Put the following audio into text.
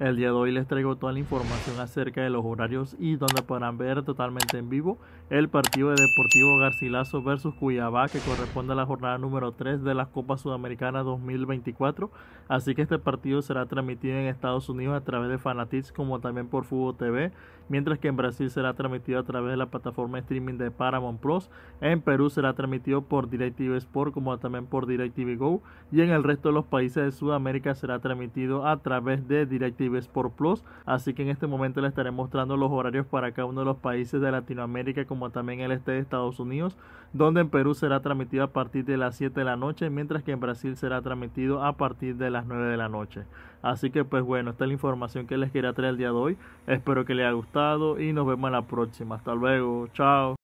El día de hoy les traigo toda la información acerca de los horarios y donde podrán ver totalmente en vivo el partido de Deportivo Garcilaso versus Cuyabá que corresponde a la jornada número 3 de la Copa Sudamericana 2024. Así que este partido será transmitido en Estados Unidos a través de Fanatics como también por Fubo TV, mientras que en Brasil será transmitido a través de la plataforma de streaming de Paramount Plus, en Perú será transmitido por DirecTV Sport como también por DirecTV Go y en el resto de los países de Sudamérica será transmitido a través de DirecTV Plus. Así que en este momento les estaré mostrando los horarios para cada uno de los países de Latinoamérica, como también el este de Estados Unidos, donde en Perú será transmitido a partir de las 7 de la noche, mientras que en Brasil será transmitido a partir de las 9 de la noche. Así que pues bueno, esta es la información que les quería traer el día de hoy. Espero que les haya gustado y nos vemos en la próxima. Hasta luego, chao.